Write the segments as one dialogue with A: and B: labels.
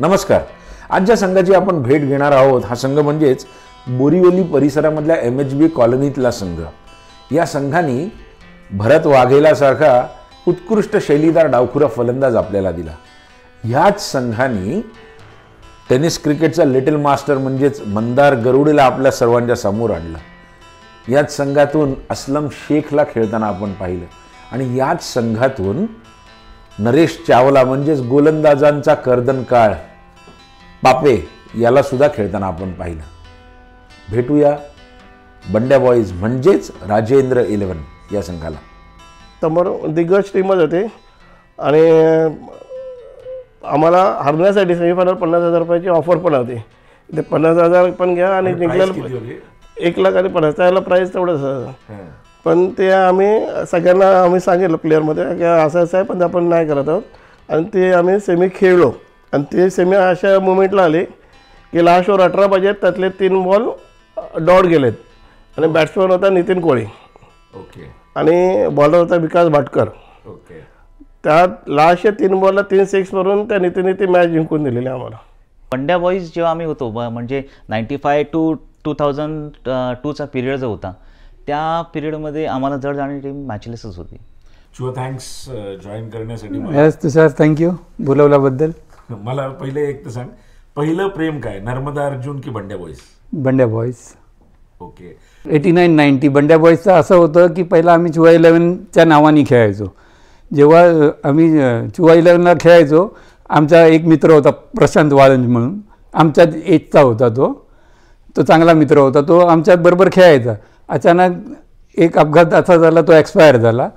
A: नमस्कार आज ज्या संघाची आपण भेट घेणार आहोत हा संघ म्हणजेच बोरिवली परिसरामधल्या एम एच बी कॉलनीतला संघ या संघाने भरत वाघेलासारखा उत्कृष्ट शैलीदार डावखुरा फलंदाज आपल्याला दिला ह्याच संघाने टेनिस क्रिकेटचा लिटिल मास्टर म्हणजेच मंदार गरुडेला आपल्या सर्वांच्या समोर आणलं याच संघातून अस्लम शेखला खेळताना आपण पाहिलं आणि याच संघातून नरेश चावला म्हणजेच गोलंदाजांचा कर्दन काळ पापे याला सुद्धा खेळताना आपण पाहिलं भेटूया बंड्या बॉईज म्हणजेच राजेंद्र इलेवन या संघाला
B: समोर दिग्गज टीमच होते आणि आम्हाला हरण्यासाठी सेमीफायनल पन्नास हजार रुपयाची ऑफर पण होती ते पन्नास हजार पण घ्या आणि जिंकल्याला एक लाख आणि पन्नास त्याला प्राईस तेवढंच पण ते आम्ही सगळ्यांना आम्ही सांगितलं प्लेअरमध्ये की असं असं आहे पण आपण नाही करत आहोत आणि ते आम्ही सेमी खेळलो आणि ते सेमी अशा मुमेंटला आले की लास्टवर अठरा पाहिजे त्यातले तीन बॉल डॉट गेलेत आणि बॅट्समॅन होता नितीन कोळी ओके आणि बॉलर होता विकास भाटकर ओके त्यात लास्टच्या तीन बॉलला तीन सिक्स मारून त्या नितीने ती मॅच जिंकून दिलेली
C: आम्हाला पंड्या बॉईज जेव्हा आम्ही होतो म्हणजे ninety five two two thousand टूचा पिरियड जो होता त्या पिरियडमध्ये आम्हाला जड जाणारी टीम मॅचलेसच होती
A: शुअर थँक्स जॉईन करण्यासाठी
D: सर थँक्यू बोलवल्याबद्दल
A: मला पहिले एक तर सांग पहिलं प्रेम काय नर्मदा अर्जुन की Bandya boys Bandya boys okay
D: eighty nine ninety Bandya बॉईजचं असं होतं की पहिला आम्ही चुवा इलेवनच्या नावाने खेळायचो जेव्हा आम्ही चुवा इलेव्हनला खेळायचो आमचा एक मित्र होता प्रशांत वाळंज म्हणून आमच्यात एजचा होता तो तो चांगला मित्र होता तो आमच्या बरोबर खेळायचा अचानक एक अपघात असा झाला तो एक्सपायर झाला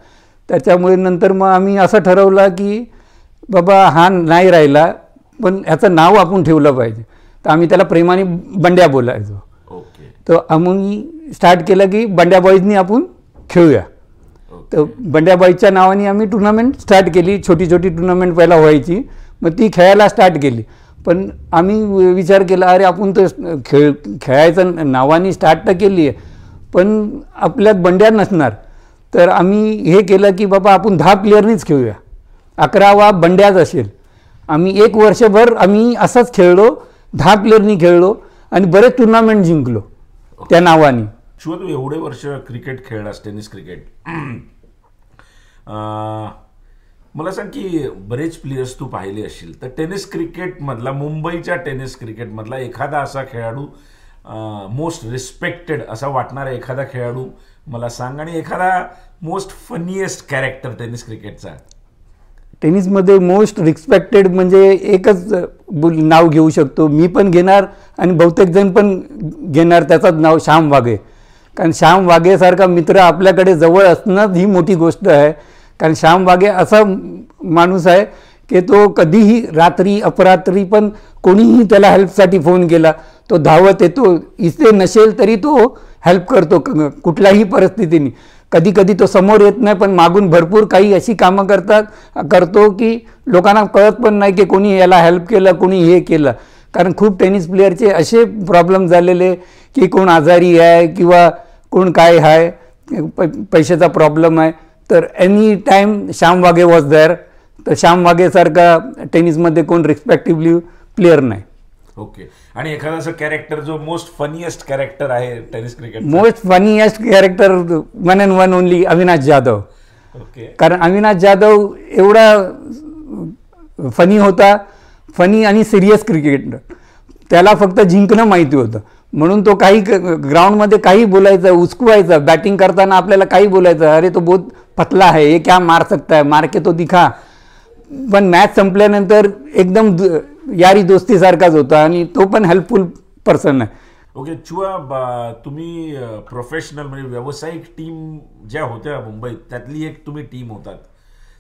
D: त्याच्यामुळे नंतर मग आम्ही असं ठरवलं की बाबा हा नाही राहिला पण ह्याचं नाव आपण ठेवलं पाहिजे तर आम्ही त्याला प्रेमाने बंड्या बोलायचो तर आम्ही स्टार्ट केलं की बंड्या बॉईजनी आपण खेळूया तर बंड्या बॉईजच्या नावाने आम्ही टुर्नामेंट स्टार्ट केली छोटी छोटी टुर्नामेंट पहिला व्हायची मग ती खेळायला स्टार्ट केली पण आम्ही विचार केला अरे आपण तर खेळ खेळायचं नावाने स्टार्ट तर केली आहे पण आपल्यात बंड्या नसणार तर आम्ही हे केलं की बाबा आपण दहा प्लेअरनीच खेळूया अकरावा बंड्याच असेल आम्ही एक वर्षभर आम्ही असंच खेळलो दहा प्लेअरनी खेळलो आणि बरेच टुर्नामेंट जिंकलो त्या नावाने
A: शिवाय तू एवढे वर्ष क्रिकेट खेळलास टेनिस क्रिकेट मला सांग की बरेच प्लेयर्स तू पाहिले असशील तर टेनिस क्रिकेटमधला मुंबईच्या टेनिस क्रिकेटमधला एखादा असा खेळाडू मोस्ट रिस्पेक्टेड असा वाटणारा एखादा खेळाडू मला सांग आणि एखादा मोस्ट फनीएस्ट कॅरेक्टर टेनिस क्रिकेटचा
D: टेनिसमध्ये मोस्ट रिस्पेक्टेड म्हणजे एकच नाव घेऊ शकतो मी पण घेणार आणि बहुतेक जण पण घेणार त्याचंच नाव श्याम वाघे कारण श्याम वाघेसारखा मित्र आपल्याकडे जवळ असणं ही मोठी गोष्ट आहे कारण श्याम वाघे असा माणूस आहे की तो कधीही रात्री अपरात्री पण कोणीही त्याला हेल्पसाठी फोन केला तो धावत येतो इथे नसेल तरी तो हेल्प करतो कुठल्याही परिस्थितीने कधी कधी तो समोर येत नाही पण मागून भरपूर काही अशी कामं करतात करतो की लोकांना कळत पण नाही की कोणी याला हेल्प केलं कोणी हे केलं कारण खूप टेनिस प्लेअरचे असे प्रॉब्लेम झालेले की कोण आजारी आहे किंवा कोण काय आहे पैशाचा प्रॉब्लेम आहे तर any time Shyam Waghe was there तर श्याम वाघेसारखा टेनिसमध्ये कोण रिस्पेक्टिव्हली प्लेअर नाही
A: ओके आणि एखादा असं कॅरेक्टर जो मोस्ट फनीएस्ट कॅरेक्टर आहे tennis
D: cricket most funniest character one and one only Avinash Jadhav okay कारण अविनाश जाधव एवढा फनी होता फनी आणि सिरियस क्रिकेट त्याला फक्त जिंकणं माहिती होतं म्हणून तो काही ग्राउंडमध्ये काही बोलायचं उचकवायचं बॅटिंग करताना आपल्याला काही बोलायचं अरे तो बहुत पतला आहे हे क्या मार सकता है मार के तो दिखा पण मॅच संपल्यानंतर एकदम यारी दोस्तीसारखाच होता आणि तो पण हेल्पफुल पर्सन आहे
A: ओके okay, चुआ तुम्ही प्रोफेशनल म्हणजे व्यावसायिक टीम ज्या होत्या मुंबईत त्यातली एक तुम्ही टीम होतात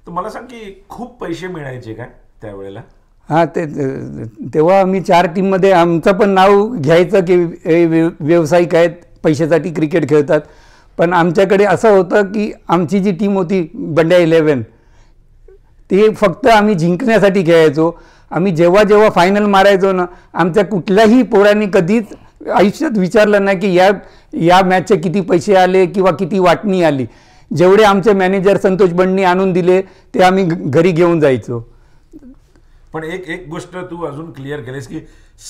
A: तर मला सांग की खूप पैसे मिळायचे का त्यावेळेला
D: हां ते तेव्हा आम्ही चार टीममध्ये आमचं पण नाव घ्यायचं की व्यावसायिक आहेत पैशासाठी क्रिकेट खेळतात पण आमच्याकडे असं होतं की आमची जी टीम होती बंड्या इलेवन ती फक्त आम्ही जिंकण्यासाठी खेळायचो आम्ही जेव्हा जेव्हा फायनल मारायचो ना आमच्या कुठल्याही पोरांनी कधीच आयुष्यात विचारलं नाही की या या मॅचचे किती पैसे आले किंवा किती वाटणी आली जेवढे आमचे मॅनेजर संतोष बंडनी आणून दिले ते आम्ही घरी घेऊन जायचो
A: पण एक एक गोष्ट तू अजून क्लिअर केलीस की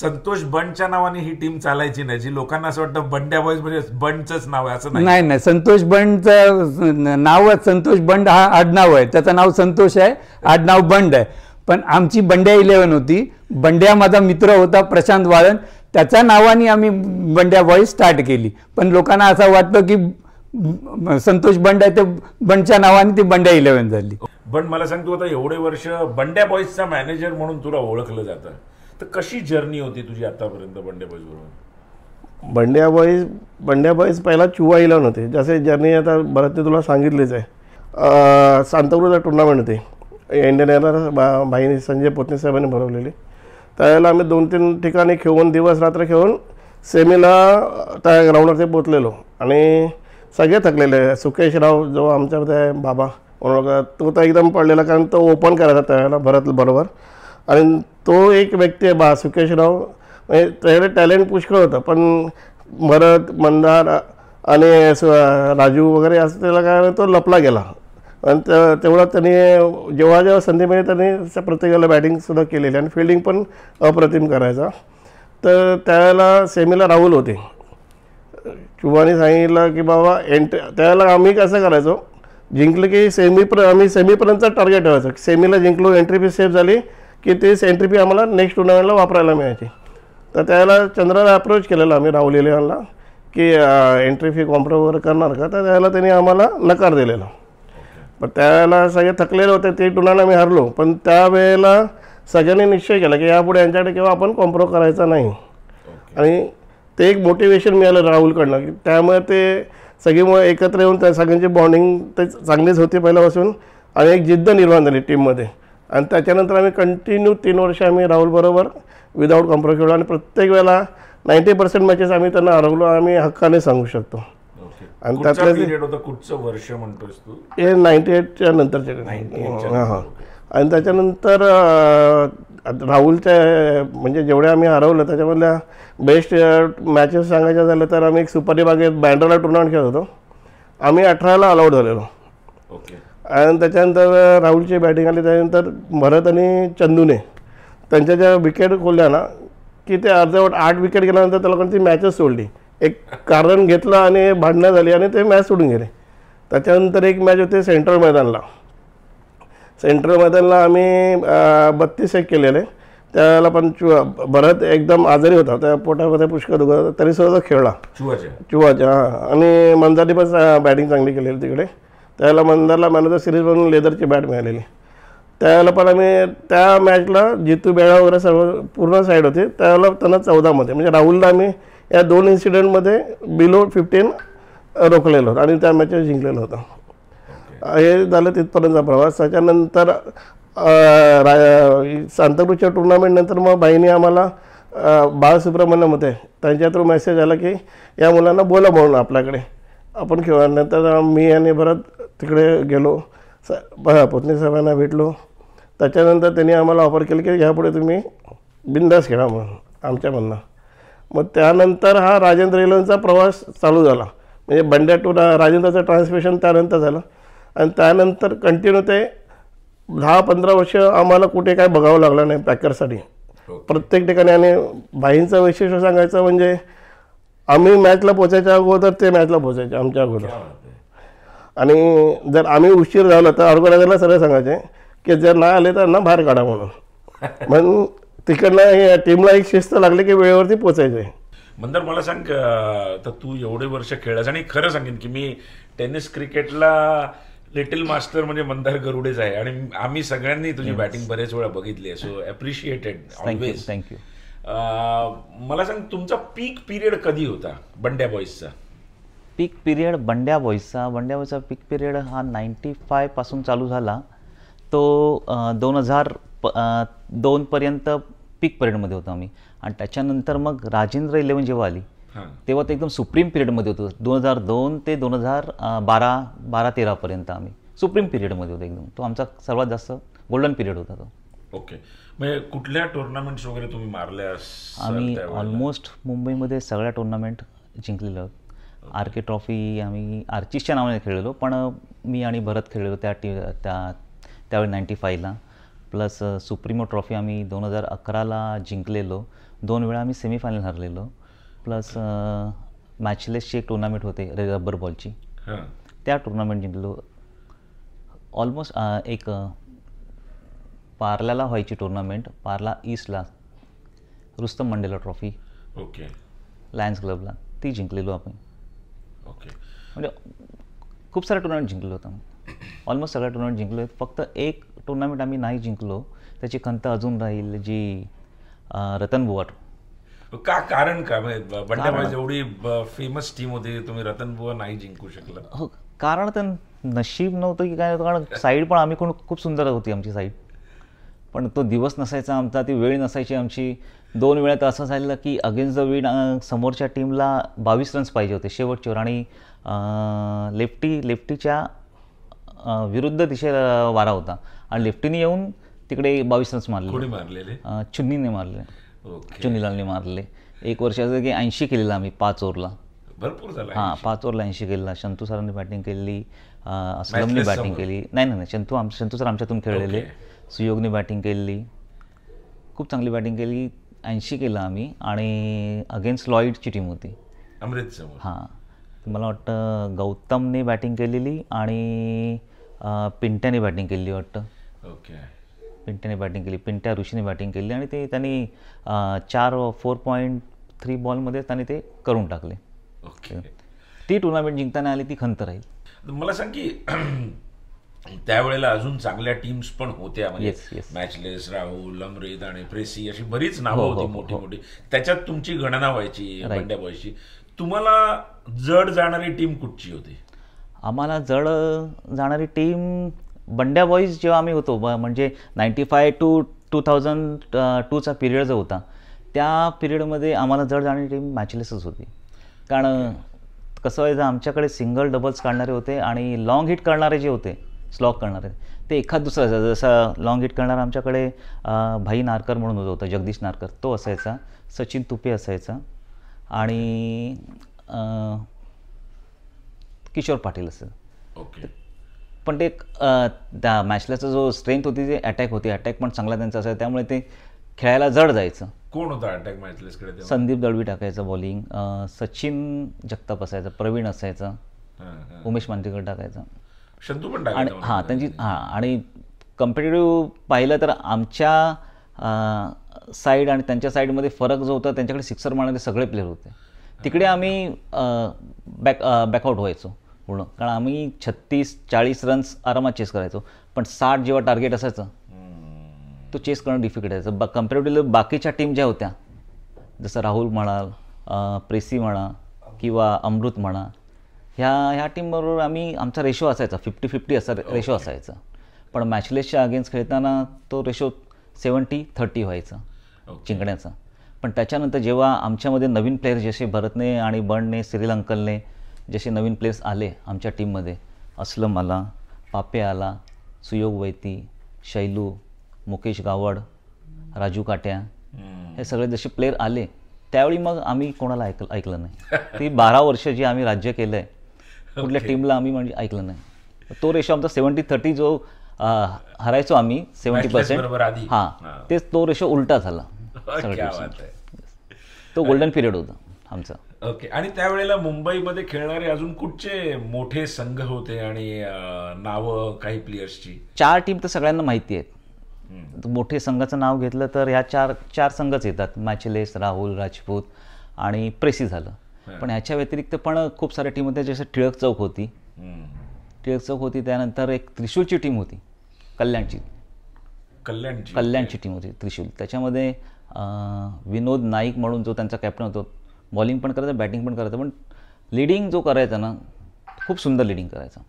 A: संतोष बंडच्या नावाने ही टीम चालायची नाही जी लोकांना असं वाटतं बंड्या बॉईज म्हणजे बंडचंच नाव आहे असं नाही नाही
D: संतोष बंडचं नाव संतोष बंड हा आडनाव आहे त्याचं नाव संतोष आहे आडनाव बंड आहे पण आमची बंड्या इलेवन होती बंड्या माझा मित्र होता प्रशांत वाळन त्याच्या नावाने आम्ही बंड्या बॉईज स्टार्ट केली पण लोकांना असं वाटतं की संतोष बंड आहे ते बंडच्या नावाने ती बंड्या इलेवन
B: झाली
A: पण मला सांगतो आता एवढे वर्ष बंड्या बॉईजचा मॅनेजर म्हणून तुला ओळखलं जातं तर कशी जर्नी होती तुझी आतापर्यंत बंड्या बॉईज बरोबर
B: बंड्या बॉईज बंड्या बॉईज पहिला चुवा इलेव्हन होते जसे जर्नी आता ते तुला सांगितलेच आहे सांताक्रूजला टुर्नामेंट होते इंडियन एअर बा भाईनी संजय पोतनी साहेबांनी भरवलेली त्यावेळेला आम्ही दोन तीन ठिकाणी खेळून दिवस रात्र खेळून सेमीला त्या ग्राउंडवरती पोचलेलो आणि सगळे थकलेले सुकेश राव जो आमच्या त्या बाबा तो तर एकदम पडलेला कारण तो ओपन करायचा त्यावेळेला भरत बरोबर आणि तो एक व्यक्ती आहे बा सुकेश राव म्हणजे टॅलेंट पुष्कळ होतं पण भरत मंदार आणि राजू वगैरे असं त्याला काय तो लपला गेला आणि तेवढा त्यांनी जेव्हा जेव्हा संधी मिळेल त्यांनी प्रत्येकाला बॅटिंगसुद्धा केलेली आणि फिल्डिंग पण अप्रतिम करायचा तर त्यावेळेला सेमीला राहुल होते चुबानी सांगितलं की बाबा एंट त्यावेळेला आम्ही कसं करायचो जिंकलं की सेमी प्र आम्ही सेमीपर्यंत टार्गेट ठेवायचं सेमीला जिंकलो एंट्री फी सेफ झाली की तेच एंट्री फी आम्हाला नेक्स्ट टुर्नामेंटला वापरायला मिळायची तर त्यावेळेला चंद्राला अप्रोच केलेला आम्ही राहुल इलेवनला की एंट्री फी कॉम्प्रोवर करणार का तर त्याला त्यांनी आम्हाला नकार दिलेला पण त्याला सगळे थकलेले होते ते टुलाला मी हरलो पण त्यावेळेला सगळ्यांनी निश्चय केला की यापुढे यांच्याकडे केव्हा आपण कॉम्प्रो करायचा नाही आणि ते एक मोटिवेशन मिळालं राहुलकडनं की त्यामुळे ते सगळीमुळे एकत्र येऊन त्या सगळ्यांची बॉन्डिंग ते चांगलीच होती पहिल्यापासून आणि एक जिद्द निर्माण झाली टीममध्ये आणि त्याच्यानंतर आम्ही कंटिन्यू तीन वर्ष आम्ही राहुलबरोबर विदाऊट कॉम्प्रो खेळलो आणि प्रत्येक वेळेला नाईंटी पर्सेंट मॅचेस आम्ही त्यांना हरवलो आम्ही हक्काने सांगू शकतो आणि त्यातल्या
A: कुठचं वर्ष म्हणतोस
B: तू नाईन्टी एटच्या नंतर हां आणि त्याच्यानंतर राहुलच्या म्हणजे जेवढ्या आम्ही हरवलं त्याच्यामधल्या बेस्ट मॅचेस सांगायच्या झालं तर आम्ही एक सुपारी बागेत बँड्राला टुर्नामेंट खेळत होतो आम्ही अठराला अलाउड झालेलो ओके आणि त्याच्यानंतर राहुलची बॅटिंग आली त्याच्यानंतर भरत आणि चंदूने त्यांच्या ज्या विकेट खोलल्या ना की ते अर्धवट आठ विकेट गेल्यानंतर त्या लोकांची मॅचेस सोडली एक कारण घेतलं आणि भांडणं झाली आणि ते मॅच सोडून गेले त्याच्यानंतर एक मॅच होते सेंट्रल मैदानला सेंट्रल मैदानला आम्ही बत्तीस एक केलेले त्याला पण चु भरत एकदम आजारी होता त्या पोटामध्ये पुष्कळ दुखत होता तरीसुद्धा तो खेळला चुवाच्या हां आणि मंजारी पण बॅटिंग चांगली केलेली तिकडे त्याला मंदारला मॅन ऑफ द सिरीज म्हणून लेदरची बॅट मिळालेली त्याला पण आम्ही त्या मॅचला जितू बेळा वगैरे सर्व पूर्ण साईड होते त्याला त्यांना चौदामध्ये म्हणजे राहुलला आम्ही या दोन इन्सिडेंटमध्ये बिलो फिफ्टीन रोखलेलं होतं आणि त्या मॅचेस जिंकलेलं होतं हे झालं तिथपर्यंतचा प्रवास त्याच्यानंतर राय सांताक्रूजच्या टुर्नामेंटनंतर मग बाईने आम्हाला बाळसुब्रमण्यम होते त्यांच्या थ्रू मेसेज आला की या मुलांना बोला म्हणून आपल्याकडे आपण खेळ नंतर मी आणि भरत तिकडे गेलो स पत्नी साहेबांना भेटलो त्याच्यानंतर त्यांनी आम्हाला ऑफर केलं की ह्यापुढे तुम्ही बिंदास खेळा म्हणून आमच्या म्हणणं मग त्यानंतर हा राजेंद्र रेल्वेचा प्रवास चालू झाला म्हणजे बंड्या टू राजेंद्राचं ट्रान्समिशन त्यानंतर झालं आणि त्यानंतर कंटिन्यू ते दहा पंधरा वर्ष आम्हाला कुठे काय बघावं लागलं नाही पॅकरसाठी हो. प्रत्येक ठिकाणी आणि भाईंचं वैशिष्ट्य सांगायचं म्हणजे आम्ही मॅचला पोचायच्या अगोदर ते मॅचला पोचायचे आमच्या अगोदर आणि जर आम्ही उशीर झालो तर ऑर्गनायझरला सगळं सांगायचे की जर नाही आले तर ना बाहेर काढा म्हणून म्हणून तिकडनं या टीमला एक शिस्त लागली की वेळेवरती पोचायचं आहे
A: मंदर मला सांग तर तू एवढे वर्ष खेळलास आणि खरं सांगेन की मी टेनिस क्रिकेटला लिटिल मास्टर म्हणजे मंदार गरुडेच आहे आणि आम्ही सगळ्यांनी तुझी बॅटिंग बरेच वेळा बघितली आहे सो ॲप्रिशिएटेड ऑलवेज थँक्यू मला सांग तुमचा पीक पिरियड कधी होता बंड्या बॉईजचा
C: पीक पिरियड बंड्या बॉईजचा बंड्या बॉईजचा पीक पिरियड हा नाईन्टी फायपासून चालू झाला तो दोन हजार प दोनपर्यंत पीक पिरियडमध्ये होतो आम्ही आणि त्याच्यानंतर मग राजेंद्र इलेव्हन जेव्हा आली तेव्हा ते एकदम सुप्रीम पिरियडमध्ये होतो दोन हजार दोन ते दोन हजार बारा बारा तेरापर्यंत आम्ही सुप्रीम पिरियडमध्ये होतो एकदम तो आमचा सर्वात जास्त गोल्डन पिरियड होता तो
A: ओके म्हणजे कुठल्या टुर्नामेंट्स वगैरे तुम्ही मारल्यास आम्ही ऑलमोस्ट
C: मुंबईमध्ये सगळ्या टुर्नामेंट जिंकलेलं आर के ट्रॉफी आम्ही आर्चिसच्या नावाने खेळलेलो पण मी आणि भरत खेळलेलो त्या टी त्या त्यावेळी नाईन्टी फायला प्लस सुप्रीमो ट्रॉफी आम्ही दोन हजार अकराला जिंकलेलो दोन वेळा आम्ही सेमीफायनल हरलेलो प्लस मॅचलेसची एक टुर्नामेंट होते रबर बॉलची त्या टुर्नामेंट जिंकलो ऑलमोस्ट एक पार्ल्याला व्हायची टुर्नामेंट पार्ला ईस्टला Rustam Mandela trophy okay lions क्लबला ती जिंकलेलो आपण ओके म्हणजे खूप सारे टुर्नामेंट जिंकलो होतं ऑलमोस्ट सगळ्या टुर्नामेंट जिंकलो आहेत फक्त एक टुर्नामेंट आम्ही नाही जिंकलो त्याची खंत अजून राहील जी रतन बुवार
A: का कारण का म्हणजे एवढी फेमस टीम होती तुम्ही रतन बुवा नाही जिंकू शकला
C: हो कारण तर नशीब नव्हतं की काय कारण साईड पण आम्ही कोण खूप सुंदर होती आमची साईड पण तो दिवस नसायचा आमचा ती वेळ नसायची आमची दोन वेळा तर असं झालेलं की अगेन्स्ट द विड समोरच्या टीमला बावीस रन्स पाहिजे होते शेवटच्यावर आणि लेफ्टी लेफ्टीच्या विरुद्ध दिशेला वारा होता आणि लेफ्टीने येऊन तिकडे बावीस रन्स मारले मारलेले चुन्नीने मारले चुनीलालने मारले एक वर्षाचं की ऐंशी केलेला आम्ही पाच ओव्हरला
A: भरपूर झाला हां
C: पाच ओव्हरला ऐंशी केलेला शंतू सरांनी बॅटिंग केली असलमने बॅटिंग केली नाही नाही शंतू आम शंतू सर आमच्यातून खेळलेले सुयोगने बॅटिंग केली खूप चांगली बॅटिंग केली ऐंशी केला आम्ही आणि अगेन्स्ट लॉईडची टीम होती अमृतसर हां मला वाटतं गौतमने बॅटिंग केलेली आणि पिंट्याने बॅटिंग केली वाटतं ओके पिंट्याने बॅटिंग केली पिंट्या ऋषीने बॅटिंग केली आणि ते त्यांनी चार फोर पॉईंट थ्री बॉलमध्ये त्यांनी ते करून टाकले ओके ती टुर्नामेंट जिंकताना आली ती खंत राहील
A: मला सांग की त्यावेळेला अजून चांगल्या टीम्स पण होत्या म्हणजे मॅचलेस राहुल अमृत आणि प्रेसी अशी बरीच हो, नावं हो, होती हो, मोठी मोठी त्याच्यात तुमची गणना व्हायची बंड्या तुम्हाला जड जाणारी टीम कुठची होती
C: आम्हाला जड जाणारी टीम बंड्या बॉईज जेव्हा आम्ही होतो ब म्हणजे ninety five two two thousand टूचा पिरियड जो होता त्या पिरियडमध्ये आम्हाला जड जाणारी टीम मॅचलेसच होती कारण कसं व्हायचं आमच्याकडे सिंगल डबल्स काढणारे होते आणि लाँग हिट करणारे जे होते स्लॉग करणारे ते एखाद दुसरा असायचं जसा लाँग हिट करणारा आमच्याकडे भाई नारकर म्हणून होता जगदीश नारकर तो असायचा सचिन तुपे असायचा आणि किशोर पाटील असेल ओके पण ते त्या मॅचलाचा जो स्ट्रेंथ होती ते अटॅक होती अटॅक पण चांगला त्यांचा असेल त्यामुळे ते खेळायला जड जायचं
A: कोण होता अटॅक मॅचलेसकडे संदीप
C: दळवी टाकायचं बॉलिंग सचिन जगताप असायचं प्रवीण असायचं उमेश मांजेकर टाकायचं शंतू पण आणि हां त्यांची हां आणि कम्पिटेटिव्ह पाहिलं तर आमच्या साईड आणि त्यांच्या साईडमध्ये फरक जो होता त्यांच्याकडे सिक्सर मारणारे सगळे प्लेअर होते तिकडे आम्ही बॅक बॅकआउट व्हायचो पूर्ण कारण आम्ही छत्तीस चाळीस रन्स आरामात चेस करायचो पण साठ जेव्हा टार्गेट असायचं तो चेस करणं डिफिकल्ट यायचं ब कम्पेरेटिव्हली बाकीच्या टीम ज्या होत्या जसं राहुल म्हणाल प्रेसी म्हणा किंवा अमृत म्हणा ह्या ह्या टीमबरोबर आम्ही आमचा रेशो असायचा फिफ्टी फिफ्टी असा रेशो असायचा पण मॅचलेसच्या अगेन्स्ट खेळताना तो रेशो सेवन्टी थर्टी व्हायचा जिंकण्याचा पण त्याच्यानंतर जेव्हा आमच्यामध्ये नवीन प्लेयर जसे भरतने आणि बनने श्रीलंकलने जसे नवीन प्लेयर्स आले आमच्या टीममध्ये अस्लम आला पापे आला सुयोग वैती शैलू मुकेश गावड राजू काट्या हे सगळे जसे प्लेयर आले त्यावेळी मग आम्ही कोणाला ऐक ऐकलं नाही ती बारा वर्ष जी आम्ही राज्य केलं आहे कुठल्या टीमला आम्ही म्हणजे ऐकलं नाही तो रेशो आमचा सेवन्टी थर्टी जो हरायचो आम्ही सेवन्टी पर्सेंट हा तेच तो रेशो उलटा झाला तो गोल्डन पिरियड होता आमचा
A: ओके आणि त्यावेळेला मुंबईमध्ये खेळणारे अजून कुठचे मोठे संघ होते आणि नाव काही प्लेयर्सची
C: चार टीम तर सगळ्यांना माहिती आहेत मोठे संघाचं नाव घेतलं तर ह्या चार चार संघच येतात मॅचलेस राहुल राजपूत आणि प्रेसी झालं पण ह्याच्या व्यतिरिक्त पण खूप साऱ्या टीम होत्या जसं टिळक चौक होती टिळक चौक होती त्यानंतर एक त्रिशूलची टीम होती कल्याणची कल्याणची कल्याणची टीम होती त्रिशूल त्याच्यामध्ये विनोद नाईक म्हणून जो त्यांचा कॅप्टन होतो बॉलिंग पण करायचा बॅटिंग पण करायचं पण लिडिंग जो करायचा ना खूप सुंदर लिडिंग करायचा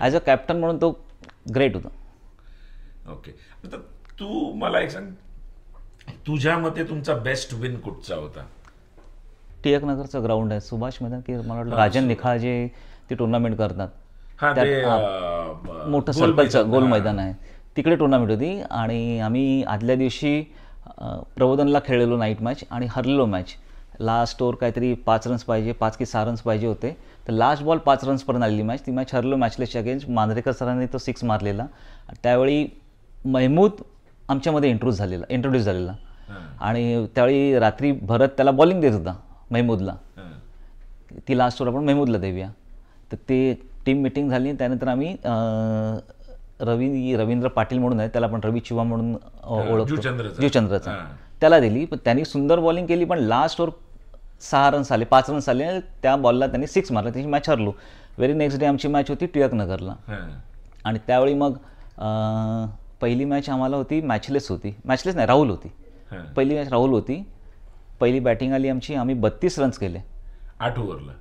C: ॲज अ कॅप्टन म्हणून तो ग्रेट होता
A: ओके तू मला एक सांग तुझ्या मते तुमचा बेस्ट विन कुठचा होता
C: नगरचा ग्राउंड आहे सुभाष मैदान की मला वाटलं राजन निखाळ जे ते टुर्नामेंट करतात
A: मोठं सर्कलचं गोल मैदान
C: आहे तिकडे टुर्नामेंट होती आणि आम्ही आदल्या दिवशी प्रबोधनला खेळलेलो नाईट मॅच आणि हरलेलो मॅच लास्ट ओवर काहीतरी पाच रन्स पाहिजे पाच की सहा रन्स पाहिजे होते तर लास्ट बॉल पाच रन्सपर्यंत आलेली मॅच ती मॅच हरलो मॅचलेस अगेन्स्ट मांजरेकर सरांनी तो सिक्स मारलेला त्यावेळी महमूद आमच्यामध्ये इंट्रोड्यूस झालेला इंट्रोड्यूस झालेला आणि त्यावेळी रात्री भरत त्याला बॉलिंग देत होता महमूदला ती लास्ट ओवर आपण महमूदला देऊया तर ते टीम मिटिंग झाली त्यानंतर आम्ही रवी रवींद्र पाटील म्हणून आहे त्याला आपण रवी शिवा म्हणून ओळखतो जीवचंद्रचा त्याला दिली पण त्यांनी सुंदर बॉलिंग केली पण लास्टवर सहा रन्स आले पाच रन्स आले त्या बॉलला त्यांनी सिक्स मारला त्याची मॅच हरलो व्हेरी नेक्स्ट डे आमची मॅच होती टिळकनगरला आणि त्यावेळी मग पहिली मॅच आम्हाला होती मॅचलेस होती मॅचलेस नाही राहुल होती पहिली मॅच राहुल होती पहिली बॅटिंग आली आमची आम्ही बत्तीस रन्स केले आठ ओव्हरला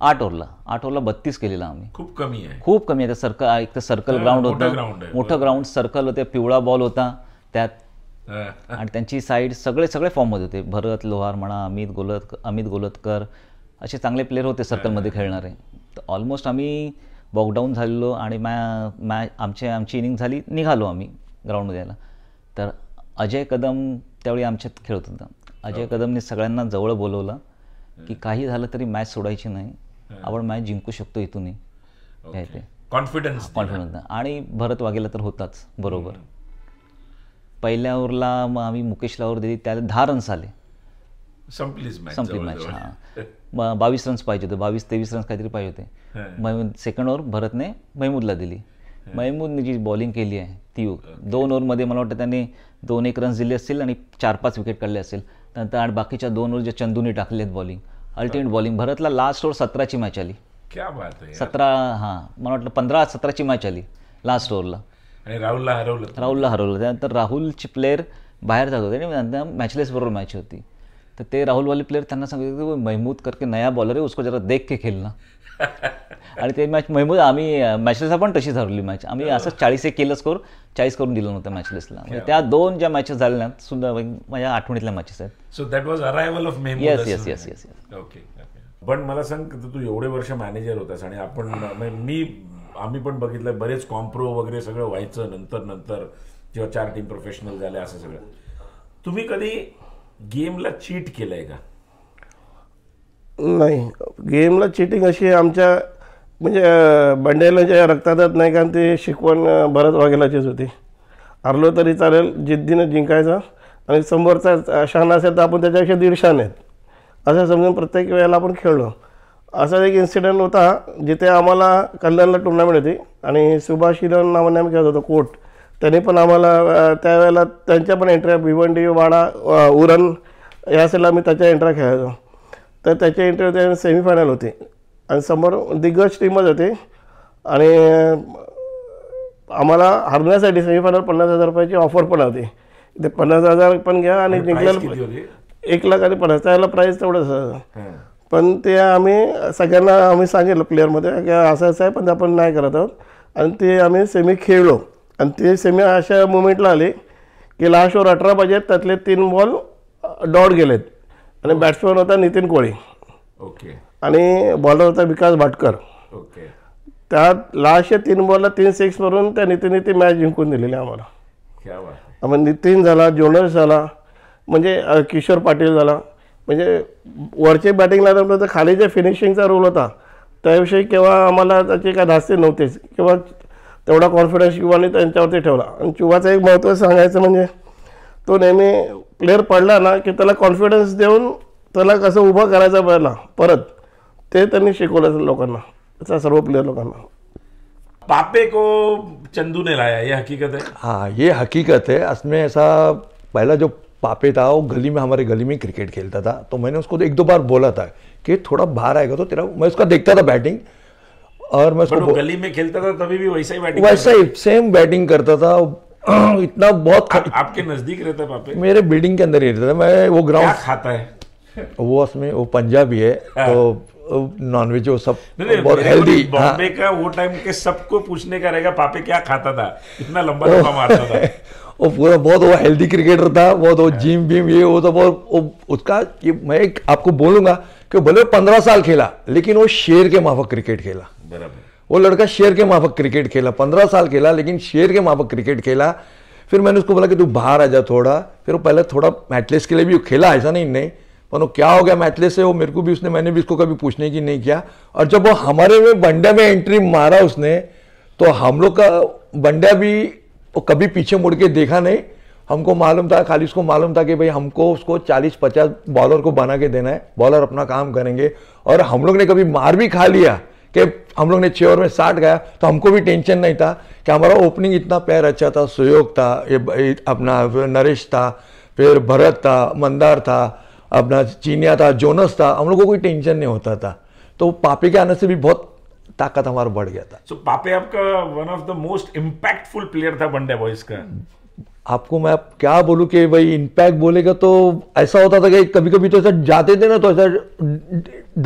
C: आठ ओव्हरला आठ ओव्हरला बत्तीस केलेला आम्ही
A: खूप कमी आहे
C: खूप कमी आहे त्या सर्कल एक तर सर्कल ग्राउंड होतं मोठं ग्राउंड सर्कल होते पिवळा बॉल होता त्यात आणि त्यांची साईड सगळे सगळे फॉर्ममध्ये होते भरत लोहार म्हणा अमित गोलत अमित गोलतकर असे चांगले प्लेयर होते सर्कलमध्ये खेळणारे तर ऑलमोस्ट आम्ही बॉकडाऊन झालेलो आणि मॅ मॅ आमची आमची इनिंग झाली निघालो आम्ही ग्राउंडमध्ये यायला तर अजय कदम त्यावेळी आमच्यात खेळत होता अजय कदमने सगळ्यांना जवळ बोलवलं की काही झालं तरी मॅच सोडायची नाही आपण मॅच जिंकू शकतो इथून
A: कॉन्फिडन्स कॉन्फिडन्स
C: आणि भरत वागेला तर होताच बरोबर पहिल्या ओव्हरला मग आम्ही मुकेशला ओव्हर दिली त्याला दहा रन्स आले
A: संपली मॅच हां
C: बावीस रन्स पाहिजे होते बावीस तेवीस रन्स काहीतरी पाहिजे होते मैमूद सेकंड ओव्हर भरतने महमूदला दिली महमूदने जी बॉलिंग केली आहे ती दोन ओव्हरमध्ये मला वाटतं त्यांनी दोन एक रन्स दिले असतील आणि चार पाच विकेट काढले असेल त्यानंतर आणि बाकीच्या दोन ओव्हर ज्या चंदूने टाकले आहेत बॉलिंग अल्टिमेट बॉलिंग भारतला लास्ट ओवर सतराची मॅच आली
A: क्या बात सतरा
C: हां मला वाटलं पंधरा सतराची मॅच आली लास्ट ओव्हरला
A: आणि राहुलला हरवलं राहुलला
C: हरवलं त्यानंतर राहुलची प्लेअर बाहेर जात होते आणि मॅचलेस बरोबर मॅच होती तर ते राहुलवाले प्लेअर त्यांना सांगितलं की महमूद करके नया बॉलर आहे उसको जरा देख के खेलना आणि ते मॅच महमूद आम्ही मॅचलेसला पण तशी ठरवली मॅच आम्ही असं चाळीस एक केलं स्कोर चाळीस करून दिलं नव्हतं मॅचलेसला म्हणजे त्या दोन ज्या मॅचेस झाल्या सुद्धा म्हणजे माझ्या आठवणीतल्या मॅचेस आहेत
A: so that was arrival of Memu yes yes yes yes okay पण मला सांग तू एवढे वर्ष मॅनेजर होतास आणि आपण मी आम्ही पण बघितलं बरेच कॉम्प्रो वगैरे सगळं व्हायचं नंतर नंतर जेव्हा चार टीम प्रोफेशनल झाल्या असं सगळं तुम्ही कधी गेमला चीट केलंय का
B: नाही गेमला चिटिंग अशी आमच्या म्हणजे बंडेलाच्या रक्तातच नाही कारण ते शिकवण भरत वाघेलाचीच होती हरलो तरी चालेल जिद्दीनं जिंकायचा आणि समोरचा शान असेल तर आपण त्याच्यापेक्षा दीड शान आहेत असं समजून प्रत्येक वेळेला आपण खेळलो असा एक इन्सिडेंट होता जिथे आम्हाला कल्याणला टुर्नामेंट होती आणि सुभाष हिरण नावाने आम्ही खेळत होतो कोट त्यांनी पण आम्हाला त्यावेळेला त्यांच्या पण एंट्र्या भिवंडी वाडा उरण या असेल आम्ही त्याच्या एंट्र्या खेळायचो तर त्याच्या इंटर सेमीफायनल होते आणि समोर दिग्गज टीमच होते आणि आम्हाला हरण्यासाठी सेमीफायनल पन्नास हजार रुपयाची ऑफर पण होती ते पन्नास हजार पण घ्या आणि जिंकल्याला एक लाख आणि पन्नास त्याला प्राईज तेवढंच पण ते आम्ही सगळ्यांना आम्ही सांगितलं प्लेअरमध्ये की असं असं आहे पण आपण नाही करत आहोत आणि ते आम्ही सेमी खेळलो आणि ते सेमी अशा मुमेंटला आले की लास्ट ओवर अठरा पाहिजेत त्यातले तीन बॉल डॉट गेलेत आणि बॅट्समन हो. होता नितीन कोळी ओके आणि बॉलर होता विकास भाटकर ओके त्यात लास्टच्या तीन बॉलला तीन सिक्स मारून त्या नितीनने ती मॅच जिंकून दिलेली आम्हाला मग नितीन झाला जोनर्स झाला म्हणजे किशोर पाटील झाला म्हणजे वरचे बॅटिंगला लागल्यानंतर तर खाली जे फिनिशिंगचा रोल होता त्याविषयी केव्हा आम्हाला त्याची काय धास्ती नव्हतीच किंवा तेवढा कॉन्फिडन्स युवाने त्यांच्यावरती ठेवला आणि चुवाचं एक महत्त्व सांगायचं म्हणजे तो नेहमी प्लेयर पडला ना कि कॉन्फिडन्स देवन तला कस उभं कराए पहिला परत ते त्यांनी
E: सर्व प्लेयर लोकांना
A: पापे को चंदू ने लाया ये हकीकत है
E: हाँ ये हकीकत है इसमें ऐसा पहला जो पापे था वो गली में हमारे गली में क्रिकेट खेलता था तो मैंने उसको एक दो बार बोला था कि थोड़ा बाहर आएगा तो तेरा मैं उसका देखता था बैटिंग और मैं उसको गली
A: में खेलता था तभी भी वैसा ही बैटिंग वैसा ही
E: सेम बैटिंग करता था इतना बहुत आ,
A: आपके नजदीक रहता है पापे मेरे
E: बिल्डिंग के अंदर ही रहता था मैं वो ग्राउंड खाता है वो उसमें वो पंजाबी है हाँ। तो नॉनवेज वो सब बहुत हेल्दी हाँ। बॉम्बे
A: का वो टाइम के सबको पूछने का रहेगा पापे क्या खाता था इतना लंबा लंबा मारता था
E: वो पूरा बहुत वो हेल्दी क्रिकेटर था बहुत वो जिम हाँ। विम ये वो तो बहुत उसका ये मैं आपको बोलूंगा कि भले पंद्रह साल खेला लेकिन वो शेर के माफक क्रिकेट खेला बराबर वो लड़का शेर के माफक क्रिकेट खेला पंद्रह साल खेला लेकिन शेर के माफक क्रिकेट खेला फिर मैंने उसको बोला कि तू बाहर आ जा थोड़ा फिर वो पहले थोड़ा मैथलेस के लिए भी खेला ऐसा नहीं नहीं पर वो क्या हो गया मैथलेस से वो मेरे को भी उसने मैंने भी उसको कभी पूछने की नहीं किया और जब वो हमारे में बंडे में एंट्री मारा उसने तो हम लोग का वनडे भी वो कभी पीछे मुड़ के देखा नहीं हमको मालूम था खाली उसको मालूम था कि भाई हमको उसको 40-50 बॉलर को बना के देना है बॉलर अपना काम करेंगे और हम लोग ने कभी मार भी खा लिया कि हम लोग ने छः ओवर में साठ गया तो हमको भी टेंशन नहीं था कि हमारा ओपनिंग इतना पैर अच्छा था सुयोग था ये अपना नरेश था फिर भरत था मंदार था अपना चीनिया था जोनस था हम लोग को कोई टेंशन नहीं होता था तो पापे के आने से भी बहुत ताकत हमारा बढ़ गया था
A: सो so, पापे आपका one of the most impactful player था वनडे बॉयज का
E: आपको मैं क्या बोलूँ कि भाई इम्पैक्ट बोलेगा तो ऐसा होता था कि कभी कभी तो ऐसा जाते थे ना तो ऐसा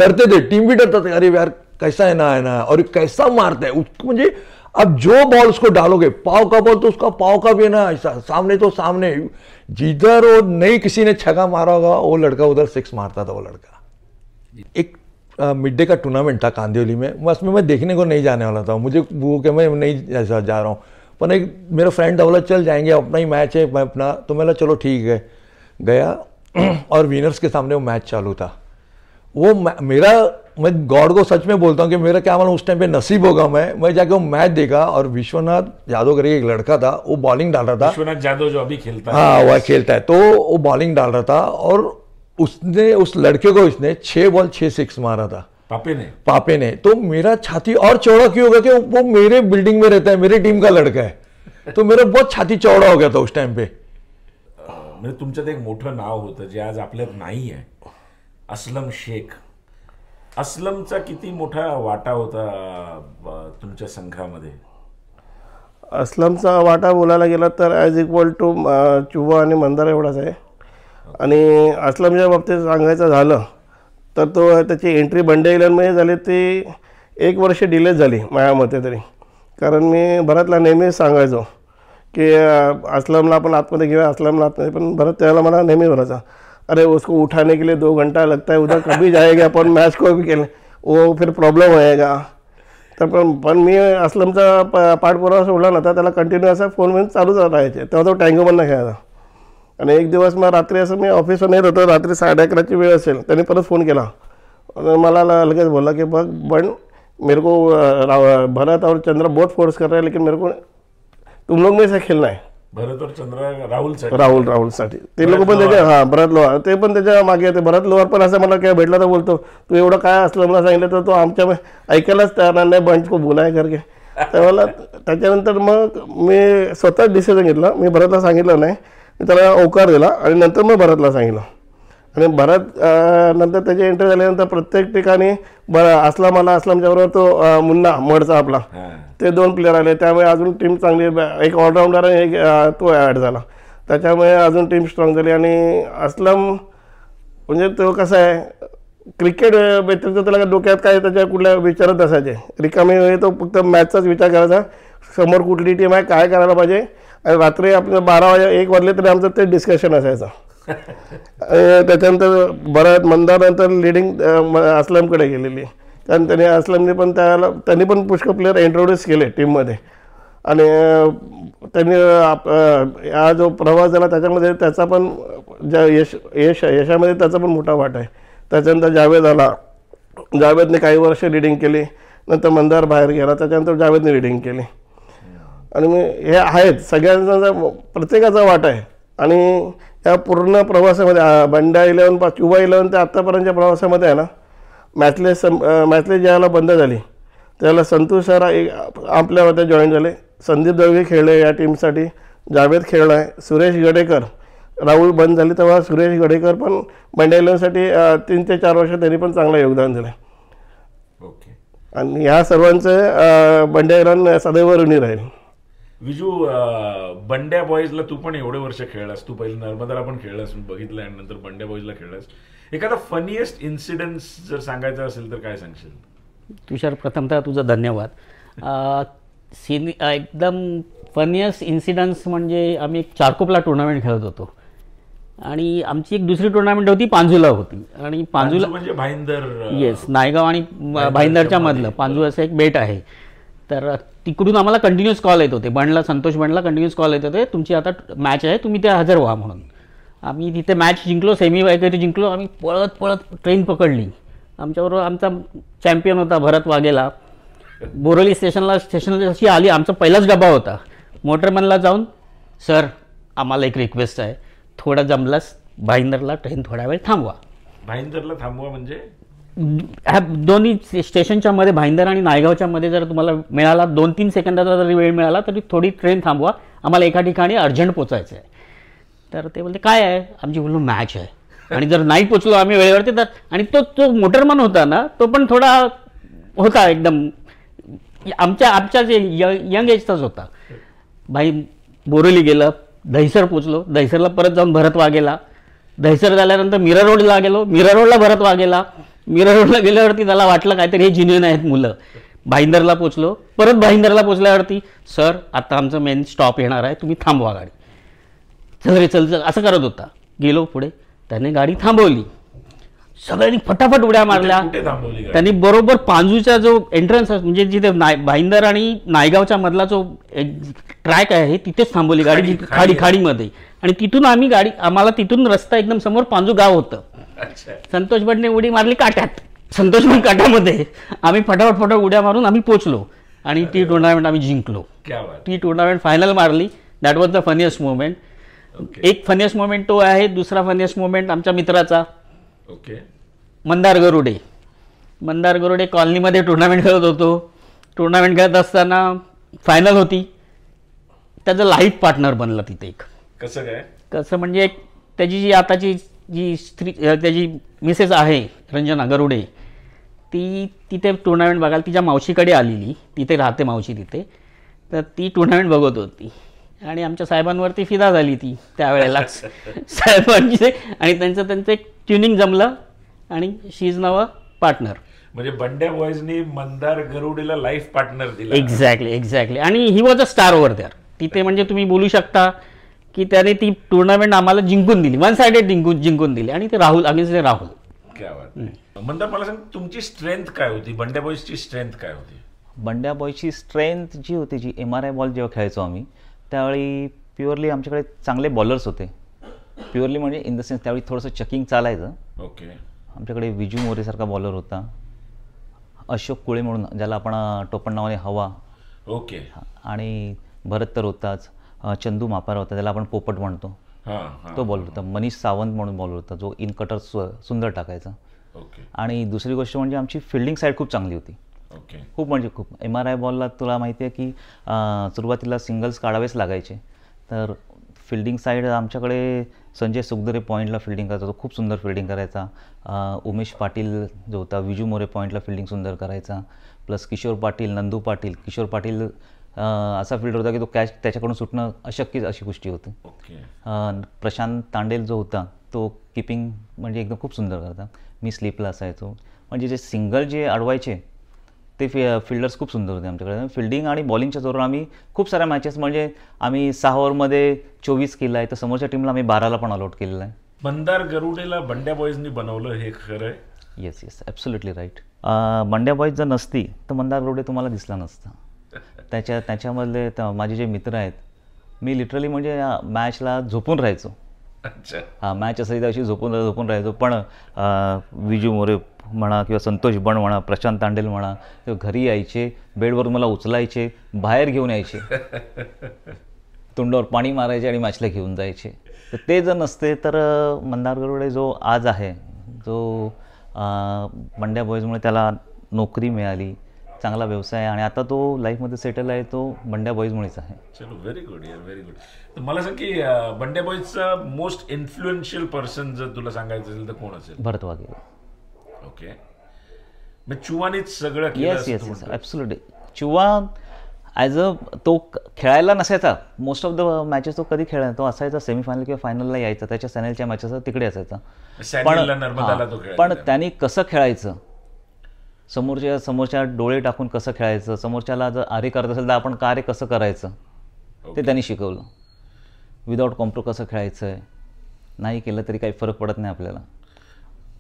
E: डरते थे टीम भी डरता था अरे यार कैसा है ना है ना और कैसा मारता है उसको मुझे अब जो बॉल उसको डालोगे पाव का बॉल तो उसका पाव का भी है ना ऐसा सामने तो सामने जिधर वो नहीं किसी ने छगा मारा होगा वो लड़का उधर सिक्स मारता था वो लड़का एक मिड डे का टूर्नामेंट था कांदिवली में बस में मैं देखने को नहीं जाने वाला था मुझे वो कि मैं नहीं ऐसा जा रहा हूँ पर एक मेरा फ्रेंड बोला चल जाएंगे अपना ही मैच है मैं अपना तो मैं चलो ठीक है गया और विनर्स के सामने वो मैच चालू था वो मेरा मैं गॉड को सच में बोलता हूँ कि मेरा क्या मालूम उस टाइम पे नसीब होगा मैं मैं जाके वो मैच देखा और विश्वनाथ यादव करके एक लड़का था वो बॉलिंग डाल रहा था
A: विश्वनाथ यादव जो अभी खेलता हाँ, है हाँ वह
E: खेलता है तो वो बॉलिंग डाल रहा था और उसने उस लड़के को इसने छः बॉल छः सिक्स मारा था पापे ने पापे ने तो मेरा छाती और चौड़ा क्यों होगा कि वो मेरे बिल्डिंग में रहता है मेरी टीम का लड़का है तो मेरा बहुत छाती चौड़ा हो गया था उस टाइम पे
A: म्हणजे तुमच्यात एक मोठं नाव होतं जे आज आपल्यात नाही आहे असलम शेख अस्लमचा किती मोठा वाटा होता तुमच्या संघामध्ये
B: असलमचा वाटा बोलायला गेला तर ॲज इक्वल टू चुवा आणि मंदारा एवढाच आहे आणि असलमच्या बाबतीत सांगायचं झालं तर तो त्याची एंट्री बंडे इलनमध्ये झाली ती एक वर्ष डिले झाली माझ्या मते तरी कारण मी भरतला नेहमीच सांगायचो की असलमला आपण आतमध्ये घेऊया असलमला आतमध्ये पण भरत त्याला मला नेहमी भरायचा अरे उसको उठाने के लिए दो घंटा लगता है उधर कभी जाएगा अपन मॅच को भी खेलें वो फिर प्रॉब्लम होएगा तर पण पण मी असलमचा प पाठपुरावा सोडला नव्हता त्याला कंटिन्यू असा फोन बिन चालूच राहायचे तेव्हा तो टँगोमधनं खेळायचा आणि एक दिवस मग रात्री असं मी ऑफिसवर येत होतो रात्री साडे अकराची वेळ असेल त्याने परत फोन केला मला लगेच बोलला की बघ बन मेरको भरत और चंद्र बहुत फोर्स कर रहे हैं लेकिन मेरे को तुम लोग में ऐसा खेलना है
A: भरतवर राहुल
B: राहुल साठी ते लोक पण त्याच्या हा भरत लोहार ते पण त्याच्या मागे येते भरत लोहार पण असं मला काय भेटला तर बोलतो तू एवढं काय असलं मला सांगितलं तर तो आमच्या ऐकायलाच तयार नाही बंच को बोलाय करके तर त्याच्यानंतर मग मी स्वतःच डिसिजन घेतला मी भरतला सांगितलं नाही मी त्याला ओकार दिला आणि नंतर मग भरतला सांगितलं आणि भरत नंतर त्याचे एंट्री झाल्यानंतर प्रत्येक ठिकाणी बरं असला मला बरोबर तो मुन्ना मडचा आपला ते दोन प्लेअर आले त्यामुळे अजून टीम चांगली एक ऑलराऊंडर आणि एक तो ॲड झाला त्याच्यामुळे अजून टीम स्ट्रॉंग झाली आणि असलम म्हणजे तो कसं आहे क्रिकेट व्यतिरिक्त त्याला डोक्यात काय त्याच्या कुठल्या विचारत असायचे रिकामी तो फक्त मॅचचाच विचार करायचा समोर कुठली टीम आहे काय करायला पाहिजे आणि रात्री आपण बारा वाजे एक वाजले तरी आमचं ते डिस्कशन असायचं त्याच्यानंतर बऱ्याच मंदानंतर लिडिंग असलमकडे गेलेली कारण त्यांनी असलमने पण त्याला त्यांनी पण पुष्कळ प्लेअर इंट्रोड्यूस केले टीममध्ये आणि त्यांनी आप हा जो प्रवास झाला त्याच्यामध्ये त्याचा पण ज्या यश यश यशामध्ये त्याचा पण मोठा वाट आहे त्याच्यानंतर जावेद आला जावेदने काही वर्ष रिडिंग केली नंतर मंदार बाहेर गेला त्याच्यानंतर जावेदने रिडिंग केली आणि मी हे आहेत सगळ्यांचा प्रत्येकाचा वाट आहे आणि त्या पूर्ण प्रवासामध्ये बंडा पास युवा इलेवन ते आत्तापर्यंतच्या प्रवासामध्ये आहे ना मॅथले सम मॅथले ज्याला बंद झाली त्याला संतोष सारा एक आपल्यामध्ये जॉईन झाले संदीप दळवे खेळले या टीमसाठी जावेद खेळला आहे सुरेश गडेकर राहुल बंद झाले तेव्हा सुरेश गडेकर पण बंडा इलेवनसाठी तीन ते चार वर्ष त्यांनी पण चांगलं योगदान दिलं ओके आणि ह्या सर्वांचं बंडा इलेवन सदैव ऋणी राहील
A: विजू बंड्या बॉईजला तू पण एवढे वर्ष खेळलास तू पहिले नर्मदाला पण खेळलास बघितलं आणि नंतर बंड्या बॉईजला खेळलास एखादा फनीएस्ट इन्सिडेंट जर सांगायचा असेल तर काय सांगशील
F: तुषार प्रथमतः तुझा धन्यवाद एकदम फनीएस्ट इन्सिडन्स म्हणजे आम्ही एक चारकोपला टुर्नामेंट खेळत होतो आणि आमची एक दुसरी टुर्नामेंट होती पांजूला होती आणि पांजूला म्हणजे भाईंदर येस नायगाव आणि भाईंदरच्या मधलं पांजू असं एक बेट आहे तर तिकडून आम्हाला कंटिन्युअस कॉल येत होते बंडला संतोष बंडला कंटिन्युअस कॉल येत होते तुमची आता मॅच आहे तुम्ही ते हजर व्हा म्हणून आम्ही तिथे मॅच जिंकलो सेमी वगैरे जिंकलो आम्ही पळत पळत ट्रेन पकडली आमच्याबरोबर आमचा चॅम्पियन होता भरत वाघेला बोरोली स्टेशनला स्टेशनला अशी आली आमचा पहिलाच डबा होता मोटरमॅनला जाऊन सर आम्हाला एक रिक्वेस्ट आहे थोडा जमलास भाईंदरला ट्रेन थोडा वेळ थांबवा
A: भाईंदरला थांबवा म्हणजे
F: ह्या दोन्ही स्टेशनच्या मध्ये भाईंदर आणि नायगावच्या मध्ये जर तुम्हाला मिळाला दोन तीन सेकंदाचा जरी वेळ मिळाला तरी थोडी ट्रेन थांबवा आम्हाला एका ठिकाणी अर्जंट पोचायचं आहे तर ते बोलते काय आहे आमची बोललो मॅच आहे आणि जर नाही पोचलो आम्ही वेळेवरती तर आणि तो जो मोटरमन होता ना तो पण थोडा होता एकदम आमच्या आमच्या जे यंग एजचाच होता भाई बोरली गेलं दहिसर पोचलो दहिसरला परत जाऊन भरत वागेला दहिसर झाल्यानंतर मिरा रोडला गेलो मिरा रोडला भरत वागेला रोडला गेल्यावरती त्याला वाटलं काहीतरी हे जिन्युन आहेत मुलं भाईंदरला पोचलो परत भाईंदरला पोचल्यावरती सर आता आमचं मेन स्टॉप येणार आहे तुम्ही थांबवा गाडी चल रे चल चल असं करत होता गेलो पुढे त्याने गाडी थांबवली सगळ्यांनी फटाफट उड्या मारल्या त्यांनी बरोबर पांजूचा जो एंट्रन्स म्हणजे जिथे भाईंदर आणि नायगावच्या मधला जो ट्रॅक आहे तिथेच थांबवली गाडी खाडी खाडीमध्ये आणि तिथून आम्ही गाडी आम्हाला तिथून रस्ता एकदम समोर पांजू गाव होतं संतोष भटने उडी मारली काट्यात संतोष भट काट्यामध्ये आम्ही फटाफट फटाफट उड्या मारून आम्ही पोचलो आणि ती टुर्नामेंट आम्ही जिंकलो ती टुर्नामेंट फायनल मारली that was the funniest movement एक फनिएस्ट मोमेंट तो आहे दुसरा फनिएस्ट मोमेंट आमच्या मित्राचा ओके मंदार गरुडे मंदार गरुडे कॉलनीमध्ये टुर्नामेंट खेळत होतो टुर्नामेंट खेळत असताना फायनल होती त्याचं लाईफ पार्टनर बनलं तिथे एक कसं काय कसं म्हणजे एक त्याची जी आताची जी स्त्री त्याची मिसेस आहे रंजन अगरुडे ती तिथे टुर्नामेंट बघायला तिच्या मावशीकडे आलेली तिथे राहते मावशी तिथे तर ती टुर्नामेंट बघत होती आणि आमच्या साहेबांवरती फिदा झाली ती त्यावेळेला साहेबांचे आणि त्यांचं त्यांचं एक ट्युनिंग जमलं आणि शी इज अ पार्टनर
A: म्हणजे बंड्या बॉयजनी मंदार गरुडेला लाईफ पार्टनर दिला एक्झॅक्टली
F: एक्झॅक्टली आणि he was a star over there तिथे म्हणजे तुम्ही बोलू शकता की त्याने ती टुर्नामेंट आम्हाला जिंकून दिली वन साइडेड जिंकून जिंकून दिली आणि ते राहुल अगेन्स्ट राहुल
A: मला तुमची स्ट्रेंथ काय होती बंड्या बॉईजची स्ट्रेंथ काय होती
C: बंड्या बॉयची स्ट्रेंथ जी होती जी एम आर आय बॉल जेव्हा खेळायचो आम्ही त्यावेळी प्युअरली आमच्याकडे चांगले बॉलर्स होते प्युअरली म्हणजे इन द सेन्स त्यावेळी थोडंसं चकिंग चालायचं ओके आमच्याकडे विजू मोरेसारखा बॉलर होता अशोक कुळे म्हणून ज्याला आपण टोपण नावाने हवा ओके आणि भरत तर होताच चंदू मापारा होता त्याला आपण पोपट म्हणतो तो बॉलर होता मनीष सावंत म्हणून बॉलर होता जो इन कटर सुंदर टाकायचा आणि दुसरी गोष्ट म्हणजे आमची फिल्डिंग साईड खूप चांगली होती खूप म्हणजे खूप एम आर आय बॉलला तुला माहिती आहे की सुरुवातीला सिंगल्स काढावेच लागायचे तर फिल्डिंग साईड आमच्याकडे संजय सुखदरे पॉईंटला फिल्डिंग करायचा तो खूप सुंदर फिल्डिंग करायचा उमेश पाटील जो होता विजू मोरे पॉईंटला फिल्डिंग सुंदर करायचा प्लस किशोर पाटील नंदू पाटील किशोर पाटील असा फील्ड होता की तो कॅच त्याच्याकडून सुटणं अशक्यच अशी गोष्टी होती प्रशांत तांडेल जो होता तो किपिंग म्हणजे एकदम खूप सुंदर करता मी स्लीपला असायचो म्हणजे जे सिंगल जे अडवायचे ते फि फिल्डर्स खूप सुंदर होते आमच्याकडे फिल्डिंग आणि बॉलिंगच्या जोरावर आम्ही खूप साऱ्या मॅचेस म्हणजे आम्ही सहा ओव्हरमध्ये चोवीस केला आहे तर समोरच्या टीमला आम्ही बाराला पण अलॉट केलेला आहे
A: बंदार गरुडेला बंड्या बॉईजनी बनवलं हे खरं आहे
C: yes yes absolutely right Bandya boys जर नसती तर मंदार गरुडे तुम्हाला दिसला नसता त्याच्या त्याच्यामधले माझे जे मित्र आहेत मी लिटरली म्हणजे मॅचला झोपून राहायचो हा हां मॅच त्या अशी झोपून झोपून राहायचो पण विजू मोरे म्हणा किंवा संतोष बण म्हणा प्रशांत तांडेल म्हणा किंवा घरी यायचे बेडवर मला उचलायचे बाहेर घेऊन यायचे तोंडावर पाणी मारायचे आणि मॅचला घेऊन जायचे तर ते जर नसते तर मंदार गरुडे जो आज आहे जो मंड्या बॉयजमुळे त्याला नोकरी मिळाली चांगला व्यवसाय आहे आणि आता तो लाईफमध्ये सेटल आहे तो बंड्या बॉईजमुळेच आहे चलो व्हेरी गुड
A: यार व्हेरी गुड तर मला सांग की बंड्या बॉईजचा मोस्ट इन्फ्लुएन्शियल पर्सन जर तुला सांगायचं असेल तर कोण असेल भरत ओके मग सगळं yes yes
C: Chuva as a तो खेळायला नसायचा मोस्ट ऑफ द मॅचेस तो कधी खेळायचा तो असायचा सेमीफायनल किंवा फायनलला यायचा त्याच्या सॅनलच्या मॅचेस तिकडे असायचा पण पण त्याने कसं खेळायचं समोरच्या समोरच्या डोळे टाकून कसं खेळायचं समोरच्याला जर आरे करत असेल तर आपण कार्य कसं करायचं ते त्यांनी शिकवलं विदाऊट कॉम्प्रो कसं खेळायचं आहे नाही केलं तरी काही फरक पडत नाही आपल्याला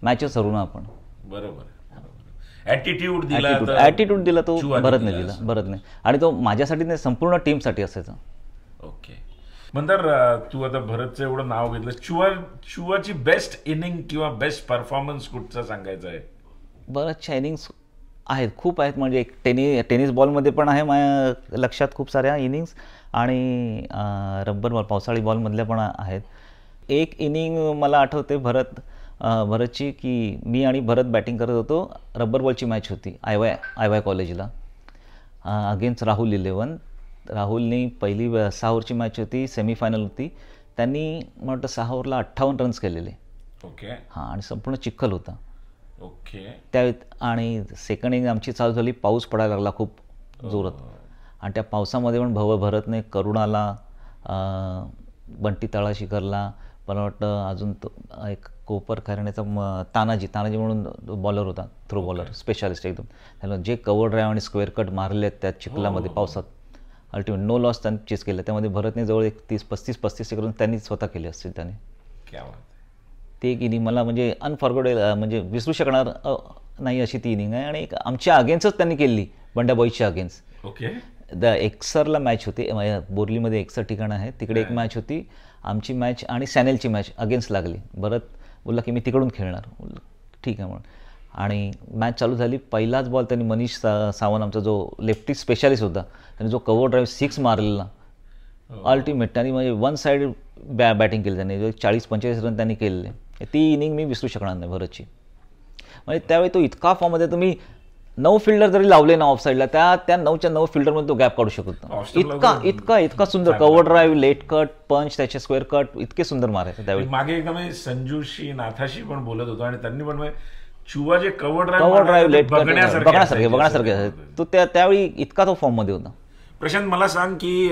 C: मॅचेस हरू ना आपण
A: बरोबर ॲटिट्यूड दिला
C: ॲटिट्यूड दिला तो भरत नाही दिला भरत नाही आणि तो माझ्यासाठी नाही संपूर्ण टीमसाठी असायचा
A: ओके मंदार तू आता भरतचं एवढं नाव घेतलं चुआ चुआची बेस्ट इनिंग किंवा बेस्ट परफॉर्मन्स कुठचा सांगायचा आहे
C: बऱ्याचशा इनिंग्स आहेत खूप आहेत म्हणजे एक टेनि टेनिस बॉलमध्ये पण आहे माझ्या लक्षात खूप साऱ्या इनिंग्स आणि रब्बर बॉल पावसाळी बॉलमधल्या पण आहेत एक इनिंग मला आठवते भरत भरतची की मी आणि भरत बॅटिंग करत होतो रब्बर बॉलची मॅच होती आय वाय आय वाय कॉलेजला अगेन्स्ट राहुल इलेवन राहुलनी पहिली सहा मॅच होती सेमीफायनल होती त्यांनी मला वाटतं सहा ओरला अठ्ठावन्न रन्स केलेले ओके हां आणि संपूर्ण चिखल होता ओके त्या आणि सेकंड इनिंग आमची चालू झाली पाऊस पडायला लागला खूप जोरात हो. आणि त्या पावसामध्ये पण भव भरतने करुणाला बंटी शिखरला मला वाटतं अजून तो एक कोपर खरण्याचा तानाजी तानाजी म्हणून बॉलर होता थ्रो बॉलर स्पेशालिस्ट एकदम त्याला जे कवर ड्राईव्ह आणि स्क्वेअर कट मारले आहेत त्या चिखलामध्ये हो. पावसात अल्टिमेट नो लॉस त्यांनी चेस केलं त्यामध्ये भरतने जवळ एक तीस पस्तीस पस्तीस करून त्यांनी स्वतः केले असतील त्याने ते एक इनिंग मला म्हणजे अनफॉरगोडेल म्हणजे विसरू शकणार नाही अशी ती इनिंग आहे आणि एक आमच्या अगेन्स्टच त्यांनी केली बॉईजच्या अगेन्स्ट ओके द एक्सरला मॅच होती बोर्लीमध्ये एक्सर ठिकाण आहे तिकडे एक मॅच होती आमची मॅच आणि सॅनेलची मॅच अगेन्स्ट लागली भरत बोलला की मी तिकडून खेळणार ठीक आहे म्हणून आणि मॅच चालू झाली पहिलाच बॉल त्यांनी मनीष सा सावंत आमचा जो लेफ्टी स्पेशालिस्ट होता त्यांनी जो कवर ड्राईव्ह सिक्स मारलेला अल्टिमेट हो. त्यांनी म्हणजे वन साईड बॅ बॅटिंग केली त्यांनी चाळीस पंचेचाळीस रन त्यांनी केलेले ती इनिंग मी विसरू शकणार नाही भरतची म्हणजे त्यावेळी तो इतका फॉर्ममध्ये तुम्ही नऊ फिल्डर जरी लावले ना ऑफ त्या त्या नऊच्या नऊ फिल्डरमध्ये तो गॅप काढू शकतो इतका इतका इतका सुंदर कव्हर ड्राईव्ह लेट कट पंच त्याचे स्क्वेअर कट इतके सुंदर मारायचे त्यावेळी
A: मागे एकदम संजूशी नाथाशी पण बोलत होतो आणि त्यांनी पण जे कव्हर ड्राईव्ह लेट कट बघण्यासारखे बघण्यासारखे
C: तो त्यावेळी इतका तो फॉर्ममध्ये होता
A: प्रशांत मला सांग की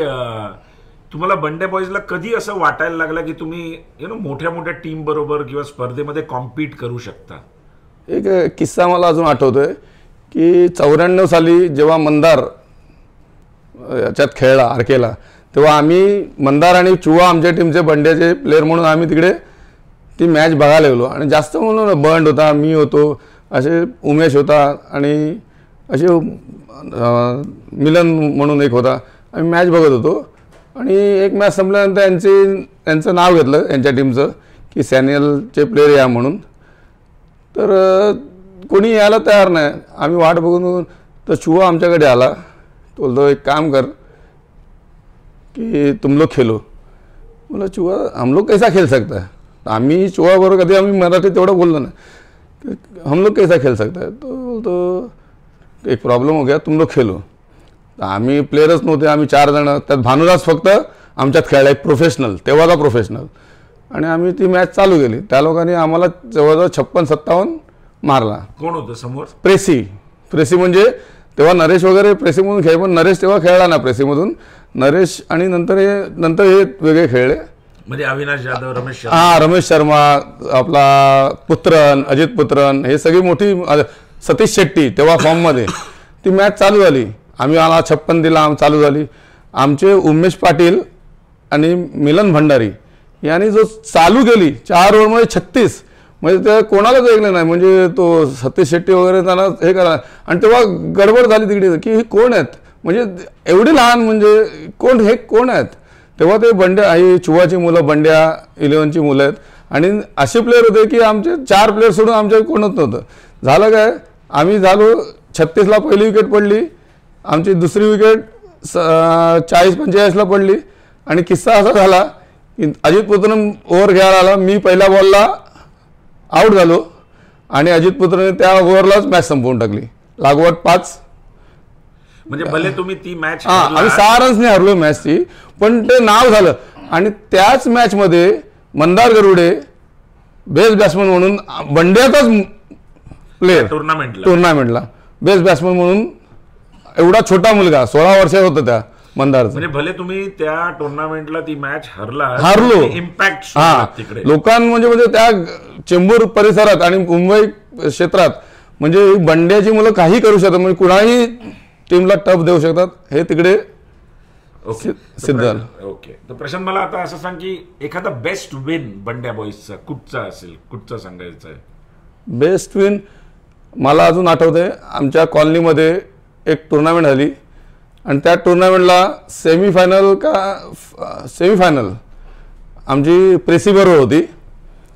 A: तुम्हाला बंडे बॉईजला कधी असं वाटायला लागलं की तुम्ही यु नो मोठ्या मोठ्या टीम बरोबर किंवा स्पर्धेमध्ये कॉम्पीट करू शकता
G: एक किस्सा मला अजून आठवतोय की चौऱ्याण्णव साली जेव्हा मंदार याच्यात खेळला आरकेला तेव्हा आम्ही मंदार आणि चुवा आमच्या टीमचे बंड्याचे प्लेअर म्हणून आम्ही तिकडे ती मॅच बघायला गेलो आणि जास्त म्हणून बंड होता मी होतो असे उमेश होता आणि असे मिलन म्हणून एक होता आम्ही मॅच बघत होतो आणि एक मॅच संपल्यानंतर यांचे यांचं नाव घेतलं यांच्या टीमचं की सॅनियलचे प्लेअर या म्हणून तर कोणी यायला तयार नाही आम्ही वाट बघून तर चुवा आमच्याकडे आला तो बोलतो एक काम कर की तुम लोग खेलो बोला चुवा हम लोग कैसा खेल सकता है आम्ही चुहाबरोबर कधी आम्ही मराठीत तेवढं बोललो ना हम लोग कैसा खेल सकता है तो बोलतो एक प्रॉब्लेम हो गया तुम लोग खेलो आम्ही प्लेयरच नव्हते आम्ही चार जण त्यात भानुदास फक्त आमच्यात खेळला एक प्रोफेशनल तेव्हाचा प्रोफेशनल आणि आम्ही ती मॅच चालू केली त्या लोकांनी आम्हाला जवळजवळ छप्पन सत्तावन्न मारला
A: कोण होतं समोर
G: प्रेसी प्रेसी म्हणजे तेव्हा नरेश वगैरे प्रेसीमधून खेळ पण नरेश तेव्हा खेळला ना प्रेसीमधून नरेश आणि नंतर हे नंतर हे वेगळे खेळले
A: म्हणजे अविनाश जाधव रमेश हा रमेश
G: शर्मा आपला पुत्रन अजित पुत्रन हे सगळी मोठी सतीश शेट्टी तेव्हा फॉर्ममध्ये ती मॅच चालू झाली आम्ही आला छप्पन दिला आम चालू झाली आमचे उमेश पाटील आणि मिलन भंडारी यांनी जो चालू केली चार ओव्हरमध्ये छत्तीस म्हणजे ते कोणालाच ऐकलं नाही म्हणजे तो सतीश शेट्टी वगैरे त्यांना हे करा आणि तेव्हा गडबड झाली तिकडे की हे कोण आहेत म्हणजे एवढी लहान म्हणजे कोण हे कोण आहेत तेव्हा ते बंड्या आई चुवाची मुलं बंड्या इलेवनची मुलं आहेत आणि असे प्लेअर होते की आमचे चार प्लेअर सोडून आमच्या कोणत नव्हतं झालं काय आम्ही झालो छत्तीसला पहिली विकेट पडली आमची दुसरी विकेट चाळीस पंचेचाळीसला पडली आणि किस्सा असा झाला की अजित पुत्रनं ओव्हर घ्यायला आला मी पहिल्या बॉलला आऊट झालो आणि अजित पुत्रने त्या ओव्हरलाच मॅच संपवून टाकली लागवड पाच
A: म्हणजे भले तुम्ही ती मॅच आम्ही सहा
G: रन्सने हरलो मॅच ती पण ते नाव झालं आणि त्याच मॅचमध्ये मंदार गरुडे बेस्ट बॅट्समन म्हणून बंड्यातच प्लेअर टुर्नामेंटला टुर्नामेंटला बेस्ट बॅट्समन म्हणून एवढा छोटा मुलगा सोळा वर्ष होता त्या मंदारचा म्हणजे
A: भले तुम्ही त्या टुर्नामेंटला ती मॅच हरला हरलो इम्पॅक्ट हा तिकडे लोकां
G: म्हणजे म्हणजे त्या चेंबूर परिसरात आणि मुंबई क्षेत्रात म्हणजे बंड्याची मुलं काही करू शकतात म्हणजे कुणाही टीमला टफ देऊ शकतात हे तिकडे ओके सिद्ध ओके
A: तर प्रशांत मला आता असं सांग की एखादा बेस्ट विन बंड्या बॉईजचा कुठचा असेल कुठचा सांगायचं आहे
G: बेस्ट विन मला अजून आठवतंय आमच्या कॉलनीमध्ये एक टुर्नामेंट झाली आणि त्या टुर्नामेंटला सेमीफायनल का सेमीफायनल आमची प्रेसी बरोबर होती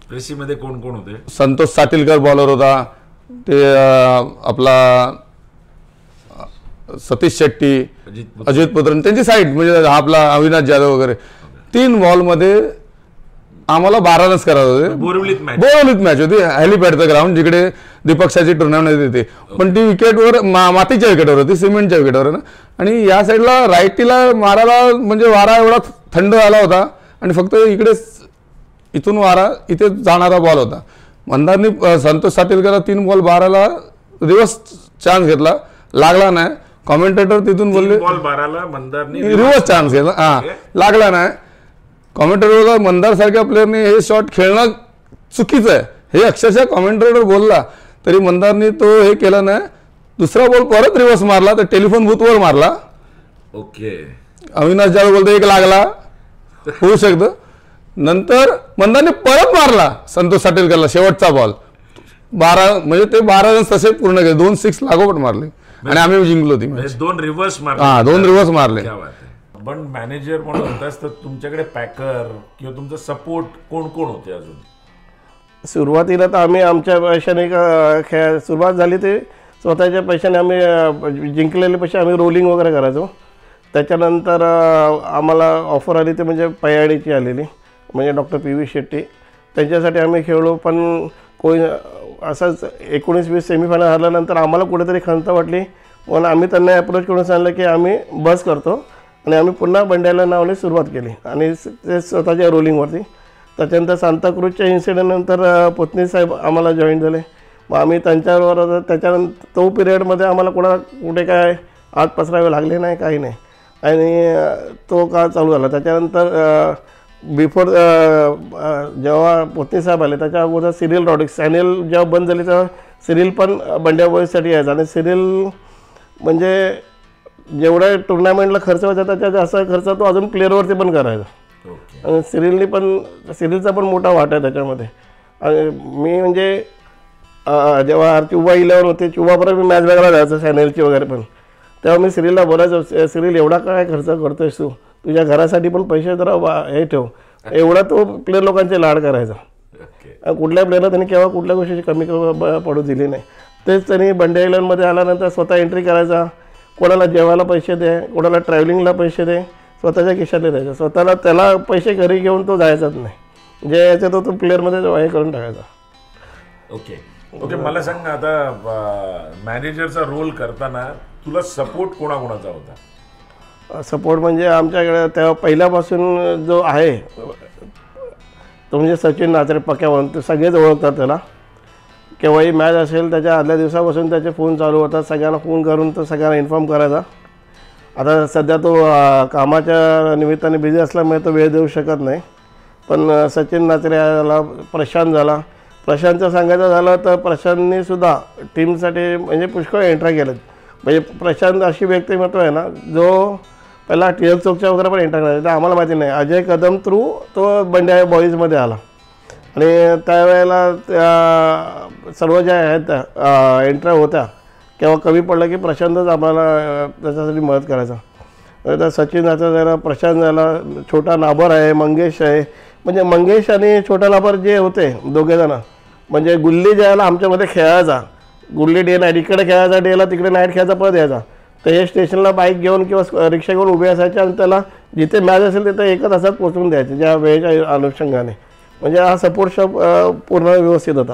A: प्रेसीमध्ये कोण कोण होते
G: संतोष साटीलकर बॉलर होता ते आपला सतीश शेट्टी अजित पुत्र त्यांची साईड म्हणजे आपला अविनाश जाधव वगैरे तीन बॉलमध्ये आम्हाला बारा रन्स करायला होते बोरवलीत मॅच होती हॅलीपॅडचं ग्राउंड जिकडे दीपक्षाची टुर्नामेंट होती पण ती विकेटवर मातीच्या विकेटवर होती सिमेंटच्या विकेटवर ना आणि या साईडला राईटीला मारायला म्हणजे वारा एवढा थंड आला होता आणि फक्त इकडे इथून वारा इथे जाणारा बॉल होता मंदारनी संतोष साटीलकर तीन बॉल बाराला रिवर्स चान्स घेतला लागला नाही कॉमेंटेटर तिथून बोलले बॉल
A: बाराला मंदारनी रिवर्स
G: चान्स घेतला हा लागला नाही मंदार मंदारसारख्या प्लेअरने हे शॉट खेळणं चुकीचं आहे हे अक्षरशः कॉमेंटरीवर बोलला तरी मंदारने तो हे केला नाही दुसरा बॉल परत रिव्हर्स मारला तर टेलिफोन बुथवर मारला ओके अविनाश ज्यावेळी बोलतो एक लागला होऊ शकतं नंतर मंदारने परत मारला संतोष साटेलकरला शेवटचा बॉल बारा म्हणजे ते बारा रन्स तसे पूर्ण केले दोन सिक्स लागोपट मारले आणि म्हणजे आम्ही जिंकलो ती म्हणजे दोन
A: रिव्हर्स हा दोन रिव्हर्स मारले पण मॅनेजर म्हणून होतास तर तुमच्याकडे पॅकर किंवा तुमचा सपोर्ट कोण कोण होते अजून
B: सुरुवातीला तर आम्ही आमच्या पैशाने खेळ सुरुवात झाली ते स्वतःच्या पैशाने आम्ही जिंकलेले पैसे आम्ही रोलिंग वगैरे करायचो त्याच्यानंतर आम्हाला ऑफर आली ते म्हणजे पयाडीची आलेली म्हणजे डॉक्टर पी व्ही शेट्टी त्यांच्यासाठी आम्ही खेळलो पण कोण असंच एकोणीस वीस सेमीफायनल हरल्यानंतर आम्हाला कुठेतरी खंत वाटली पण आम्ही त्यांना अप्रोच करून सांगितलं की आम्ही बस करतो आणि आम्ही पुन्हा बंड्याला नावाने सुरुवात केली आणि ते स्वतःच्या रोलिंगवरती त्याच्यानंतर सांताक्रूजच्या इन्सिडेंटनंतर पुतणी साहेब आम्हाला जॉईन झाले मग आम्ही त्यांच्यावर त्याच्यानंतर तो पिरियडमध्ये आम्हाला कोणा कुठे काय आत पसरावे लागले नाही काही नाही आणि तो काळ चालू झाला त्याच्यानंतर बिफोर जेव्हा पोतनी साहेब आले त्याच्या अगोदर सिरियल रॉडिक्स चॅनेल जेव्हा बंद झाली तेव्हा सिरियल पण बंड्या बॉईजसाठी यायचं आणि सिरियल म्हणजे जेवढा टुर्नामेंटला खर्च व्हायचा त्याच्या जास्त खर्च तो अजून प्लेअरवरती पण करायचा आणि सिरीलनी पण सिरीलचा पण मोठा वाटा आहे त्याच्यामध्ये आणि मी म्हणजे जेव्हा चुवा इल्यावर होते चुव्हापर्यंत मी मॅच बघायला जायचं फायनलची वगैरे पण तेव्हा मी सिरीलला बोलायचो सिरील एवढा काय खर्च करतोय तू तुझ्या घरासाठी पण पैसे जरा हे ठेव एवढा तो प्लेअर लोकांचे लाड करायचा कुठल्या प्लेअरला त्यांनी केव्हा कुठल्या गोष्टीची कमी पडू दिली नाही तेच त्यांनी बंडे इलेवनमध्ये आल्यानंतर स्वतः एंट्री करायचा कोणाला जेवायला पैसे दे कोणाला ट्रॅव्हलिंगला पैसे दे स्वतःच्या खिशातले द्यायचे स्वतःला त्याला पैसे घरी घेऊन तो जायचाच नाही जे यायचं तो तो प्लेअरमध्ये हे करून टाकायचा
A: ओके ओके मला सांग आता मॅनेजरचा रोल करताना तुला सपोर्ट कोणाकोणाचा होता
B: सपोर्ट म्हणजे आमच्याकडे तेव्हा पहिल्यापासून जो आहे तो म्हणजे सचिन नाचरे पक्या म्हणून सगळेच ओळखतात त्याला केव्हाही मॅच असेल त्याच्या आदल्या दिवसापासून त्याचे फोन चालू होतात सगळ्यांना फोन करून तर सगळ्यांना इन्फॉर्म करायचा आता सध्या तो कामाच्या निमित्ताने बिझी असल्यामुळे तो वेळ देऊ शकत नाही पण सचिन नाचरे प्रशांत झाला प्रशांतचं सांगायचं झालं तर प्रशांतनी सुद्धा टीमसाठी म्हणजे पुष्कळ एंट्रा केलं म्हणजे प्रशांत अशी व्यक्तिमत्व आहे ना जो पहिला टिळक चौकच्या वगैरे पण एंट्रा करायचा आम्हाला माहिती नाही अजय कदम थ्रू तो बंड्या बॉईजमध्ये आला आणि त्यावेळेला त्या सर्व ज्या आहेत एंट्र्या होत्या तेव्हा कमी पडलं की प्रशांतच आम्हाला त्याच्यासाठी मदत करायचा आता सचिन आता जरा प्रशांत झाला छोटा लाभर आहे मंगेश आहे म्हणजे मंगेश आणि छोटा लाभर जे होते दोघेजणं म्हणजे गुल्ली ज्याला आमच्यामध्ये खेळायचा गुल्ली डे नाईट इकडे खेळायचा डेला तिकडे नाईट खेळायचा परत यायचा तर हे स्टेशनला बाईक घेऊन किंवा रिक्षा घेऊन उभे असायचे आणि त्याला जिथे मॅच असेल तिथे एकच असाच पोचवून द्यायचे ज्या वेळेच्या अनुषंगाने म्हणजे हा सपोर्ट शॉप पूर्ण व्यवस्थित होता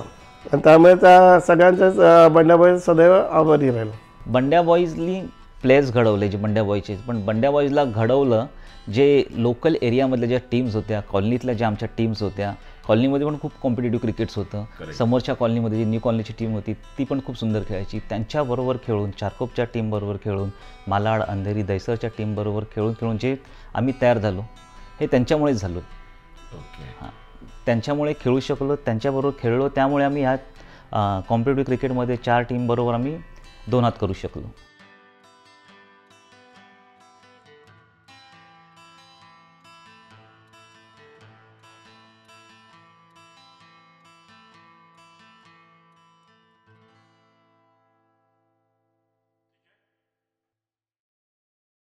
B: आणि त्यामुळे त्या सगळ्यांच्याच बंड्या बॉईज सदैव आभारी राहिलो
C: बंड्या बॉईजनी प्लेयर्स घडवले जे बंड्या बॉईजचे पण बंड्या बॉईजला घडवलं जे लोकल एरियामधल्या ज्या टीम्स होत्या कॉलनीतल्या ज्या आमच्या टीम्स होत्या कॉलनीमध्ये पण खूप कॉम्पिटेटिव्ह क्रिकेट्स होतं समोरच्या कॉलनीमध्ये जी न्यू कॉलनीची टीम होती ती पण खूप सुंदर खेळायची त्यांच्याबरोबर खेळून चारकोपच्या टीमबरोबर खेळून मालाड अंधेरी दैसरच्या टीमबरोबर खेळून खेळून जे आम्ही तयार झालो हे त्यांच्यामुळेच झालो ओके हां त्यांच्यामुळे खेळू शकलो त्यांच्याबरोबर खेळलो त्यामुळे आम्ही ह्या कॉम्पिटेटिव्ह क्रिकेटमध्ये चार टीमबरोबर आम्ही दोनात करू शकलो